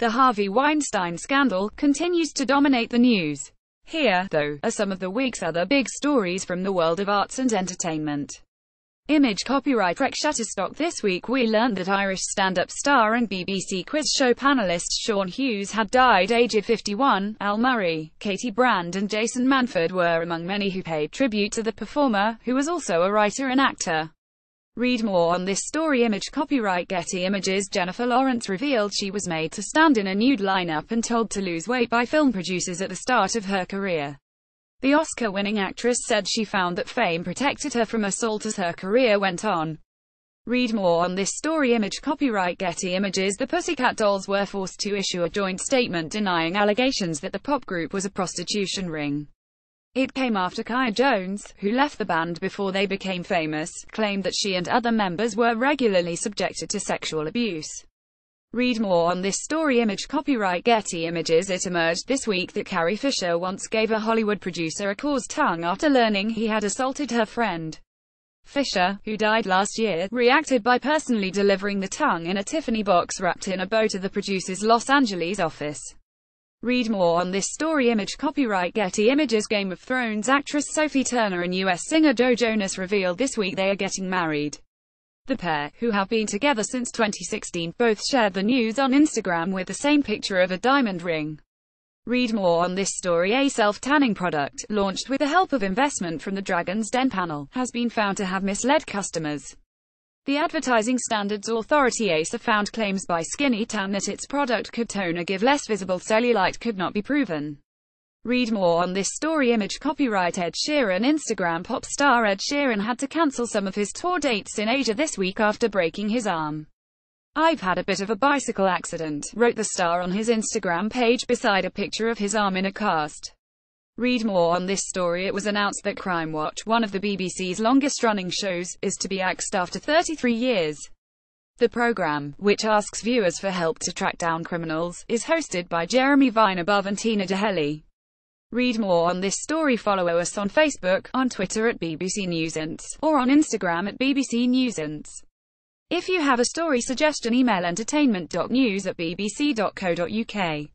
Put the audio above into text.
The Harvey Weinstein scandal continues to dominate the news. Here, though, are some of the week's other big stories from the world of arts and entertainment. Image copyright wreck Shutterstock This week we learned that Irish stand-up star and BBC quiz show panellist Sean Hughes had died aged 51. Al Murray, Katie Brand and Jason Manford were among many who paid tribute to the performer, who was also a writer and actor. Read more on this story Image copyright Getty Images Jennifer Lawrence revealed she was made to stand in a nude lineup and told to lose weight by film producers at the start of her career. The Oscar-winning actress said she found that fame protected her from assault as her career went on. Read more on this story Image copyright Getty Images The Pussycat Dolls were forced to issue a joint statement denying allegations that the pop group was a prostitution ring. It came after Kaya Jones, who left the band before they became famous, claimed that she and other members were regularly subjected to sexual abuse. Read more on this story Image copyright Getty Images It emerged this week that Carrie Fisher once gave a Hollywood producer a cause tongue after learning he had assaulted her friend. Fisher, who died last year, reacted by personally delivering the tongue in a Tiffany box wrapped in a bow to the producer's Los Angeles office. Read more on this story Image copyright Getty Images Game of Thrones actress Sophie Turner and US singer Joe Jonas revealed this week they are getting married. The pair, who have been together since 2016, both shared the news on Instagram with the same picture of a diamond ring. Read more on this story A self-tanning product, launched with the help of investment from the Dragon's Den panel, has been found to have misled customers. The Advertising Standards Authority ASA found claims by Skinny Tan that its product could tone or give less visible cellulite could not be proven. Read more on this story Image copyright Ed Sheeran Instagram pop star Ed Sheeran had to cancel some of his tour dates in Asia this week after breaking his arm. I've had a bit of a bicycle accident, wrote the star on his Instagram page beside a picture of his arm in a cast. Read more on this story. It was announced that Crime Watch, one of the BBC's longest running shows, is to be axed after 33 years. The program, which asks viewers for help to track down criminals, is hosted by Jeremy above and Tina DeHelly. Read more on this story. Follow us on Facebook, on Twitter at BBC Newsants, or on Instagram at BBC Newsants. If you have a story suggestion, email entertainment.news at bbc.co.uk.